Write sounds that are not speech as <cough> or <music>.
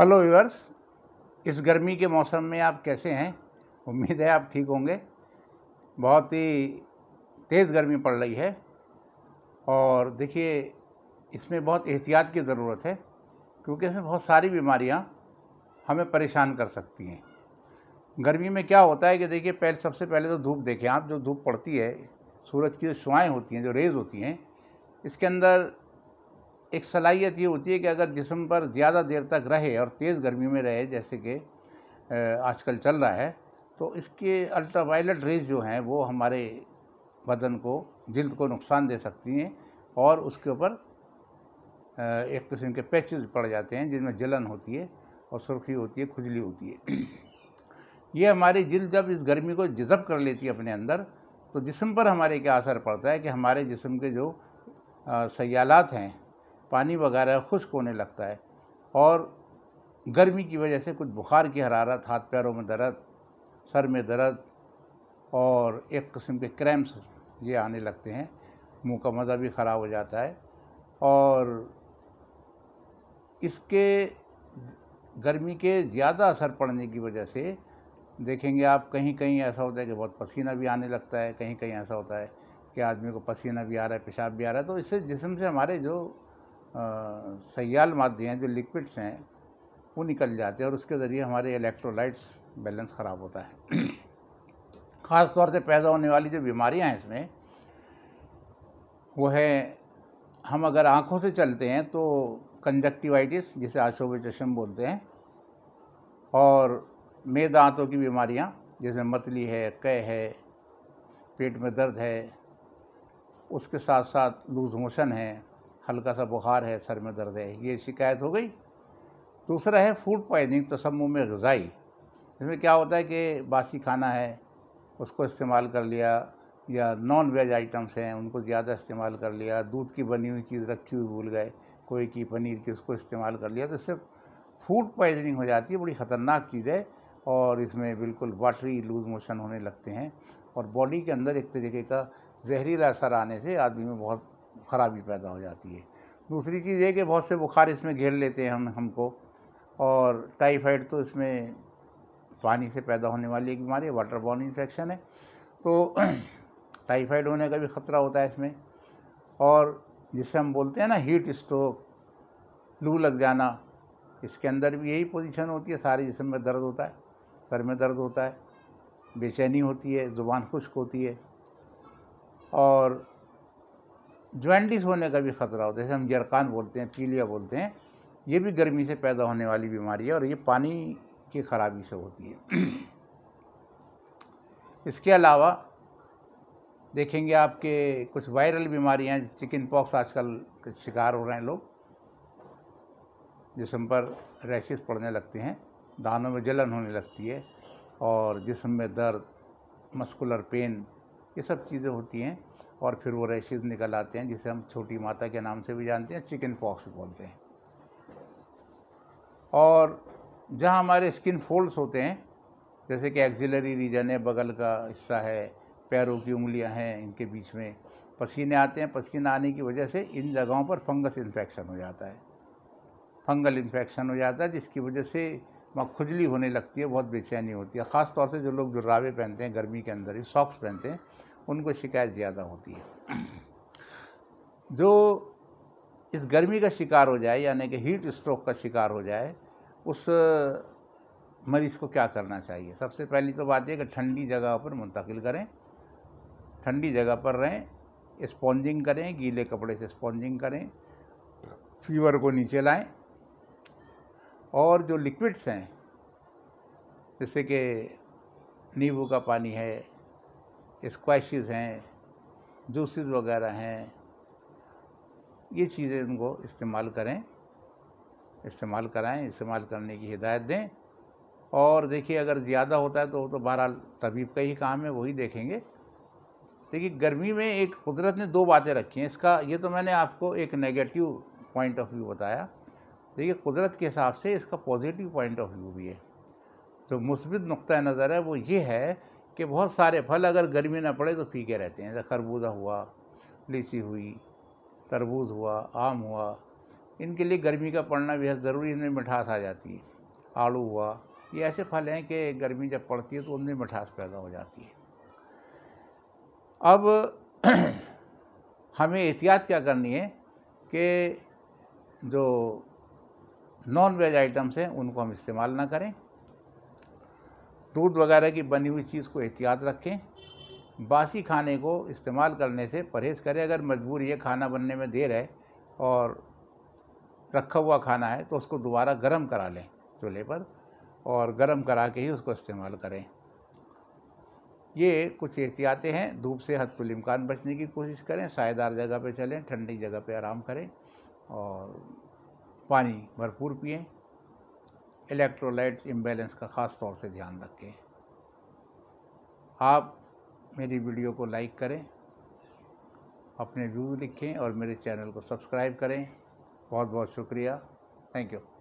hello yours इस गर्मी के मौसम में आप कैसे हैं उम्मीद है आप ठीक होंगे बहुत ही तेज़ गर्मी पड़ रही है और देखिए इसमें बहुत एहतियात की ज़रूरत है क्योंकि इसमें बहुत सारी बीमारियां हमें परेशान कर सकती हैं गर्मी में क्या होता है कि देखिए पहले सबसे पहले तो धूप देखें आप जो धूप पड़ती है सूरज की जो शुआएँ होती हैं जो रेज़ होती हैं इसके अंदर एक सलाहियत ये होती है कि अगर जिसम पर ज़्यादा देर तक रहे और तेज़ गर्मी में रहे जैसे कि आजकल चल रहा है तो इसके अल्ट्रावायलेट रेज जो हैं वो हमारे बदन को जल्द को नुकसान दे सकती हैं और उसके ऊपर एक किस्म के पैचेज पड़ जाते हैं जिनमें जलन होती है और सुर्खी होती है खुजली होती है <clears throat> ये हमारी जल्द जब इस गर्मी को जज़ब कर लेती है अपने अंदर तो जिसम पर हमारे क्या असर पड़ता है कि हमारे जिसम के जो सयालात हैं पानी वगैरह खुश्क होने लगता है और गर्मी की वजह से कुछ बुखार की हरारत हाथ पैरों में दर्द सर में दर्द और एक किस्म के क्रैम्प्स ये आने लगते हैं मुंह का मज़ा भी ख़राब हो जाता है और इसके गर्मी के ज़्यादा असर पड़ने की वजह से देखेंगे आप कहीं कहीं ऐसा होता है कि बहुत पसीना भी आने लगता है कहीं कहीं ऐसा होता है कि आदमी को पसीना भी आ रहा है पेशाब भी आ रहा है तो इससे जिसम से हमारे जो सयाल मादे हैं जो लिक्विड्स हैं वो निकल जाते हैं और उसके ज़रिए हमारे इलेक्ट्रोलाइट्स बैलेंस ख़राब होता है <clears throat> ख़ास तौर से पैदा होने वाली जो बीमारियां हैं इसमें वो है हम अगर आँखों से चलते हैं तो कंजक्टिवाइटिस जिसे आशोब चश्म बोलते हैं और मेद दांतों की बीमारियाँ जैसे मतली है कह है पेट में दर्द है उसके साथ साथ लूज़ मोशन है हल्का सा बुखार है सर में दर्द है ये शिकायत हो गई दूसरा है फूड पॉइजनिंग तसम में गज़ाई इसमें क्या होता है कि बासी खाना है उसको इस्तेमाल कर लिया या नॉन वेज आइटम्स हैं उनको ज़्यादा इस्तेमाल कर लिया दूध की बनी हुई चीज़ रखी हुई भूल गए कोई की पनीर की उसको इस्तेमाल कर लिया तो इससे फूड पॉइजनिंग हो जाती है बड़ी ख़तरनाक चीज़ है और इसमें बिल्कुल वाटरी लूज मोशन होने लगते हैं और बॉडी के अंदर एक तरीके का जहरीला असर आने से आदमी में बहुत खराबी पैदा हो जाती है दूसरी चीज़ ये कि बहुत से बुखार इसमें घेर लेते हैं हम हमको और टाइफाइड तो इसमें पानी से पैदा होने वाली एक बीमारी है वाटर बॉर्न इन्फेक्शन है तो <clears throat> टाइफाइड होने का भी ख़तरा होता है इसमें और जिसे हम बोलते हैं ना हीट स्ट्रोक लू लग जाना इसके अंदर भी यही पोजीशन होती है सारे जिसम में दर्द होता है सर में दर्द होता है बेचैनी होती है ज़ुबान खुश्क होती है और ज्वाइंटिस होने का भी ख़तरा होता है जैसे हम जरकान बोलते हैं पीलिया बोलते हैं ये भी गर्मी से पैदा होने वाली बीमारी है और ये पानी की ख़राबी से होती है <clears throat> इसके अलावा देखेंगे आपके कुछ वायरल बीमारियां चिकन पॉक्स आजकल शिकार हो रहे हैं लोग जिसम पर रैशेस पड़ने लगते हैं दानों में जलन होने लगती है और जिसम में दर्द मस्कुलर पेन ये सब चीज़ें होती हैं और फिर वो रैशेज निकल आते हैं जिसे हम छोटी माता के नाम से भी जानते हैं चिकन पॉक्स बोलते हैं और जहाँ हमारे स्किन फोल्ड्स होते हैं जैसे कि एक्जिलरी रीजन है बगल का हिस्सा है पैरों की उंगलियां हैं इनके बीच में पसीने आते हैं पसीना आने की वजह से इन जगहों पर फंगस इन्फेक्शन हो जाता है फंगल इन्फेक्शन हो जाता है जिसकी वजह से वहाँ खुजली होने लगती है बहुत बेचैनी होती है ख़ासतौर से जो लोग जुर्रावे पहनते हैं गर्मी के अंदर ही सॉक्स पहनते हैं उनको शिकायत ज़्यादा होती है जो इस गर्मी का शिकार हो जाए यानी कि हीट स्ट्रोक का शिकार हो जाए उस मरीज़ को क्या करना चाहिए सबसे पहली तो बात यह कि ठंडी जगह पर मुंतकिल करें ठंडी जगह पर रहें स्पॉन्जिंग करें गीले कपड़े से स्पॉन्जिंग करें फीवर को नीचे लाएं और जो लिक्विड्स हैं जैसे कि नींबू का पानी है स्क्वाइसिस हैं जूसेस वगैरह हैं ये चीज़ें उनको इस्तेमाल करें इस्तेमाल कराएं इस्तेमाल करने की हिदायत दें और देखिए अगर ज़्यादा होता है तो तो बहरहाल तबीब का ही काम है वही देखेंगे देखिए गर्मी में एक कुदरत ने दो बातें रखी हैं इसका ये तो मैंने आपको एक नेगेटिव पॉइंट ऑफ व्यू बताया देखिए कुदरत के हिसाब से इसका पॉजिटिव पॉइंट ऑफ व्यू भी है जो मुस्बित नुक़ नज़र है वो ये है कि बहुत सारे फल अगर गर्मी ना पड़े तो फीके रहते हैं जैसे खरबूजा हुआ लीची हुई तरबूज हुआ आम हुआ इनके लिए गर्मी का पड़ना बेहद ज़रूरी इनमें मिठास आ जाती है आलू हुआ ये ऐसे फल हैं कि गर्मी जब पड़ती है तो उनमें मिठास पैदा हो जाती है अब <clears throat> हमें एहतियात क्या करनी है कि जो नॉन वेज आइटम्स हैं उनको हम इस्तेमाल ना करें दूध वगैरह की बनी हुई चीज़ को एहतियात रखें बासी खाने को इस्तेमाल करने से परहेज़ करें अगर मजबूरी ये खाना बनने में देर है और रखा हुआ खाना है तो उसको दोबारा गर्म करा लें चूल्हे पर और गर्म करा के ही उसको इस्तेमाल करें ये कुछ एहतियातें हैं धूप से हद इम्कान बचने की कोशिश करें सायेदार जगह पर चलें ठंडी जगह पर आराम करें और पानी भरपूर पिएँ इलेक्ट्रोलाइट इम्बेलेंस का ख़ास तौर से ध्यान रखें आप मेरी वीडियो को लाइक करें अपने व्यूज़ लिखें और मेरे चैनल को सब्सक्राइब करें बहुत बहुत शुक्रिया थैंक यू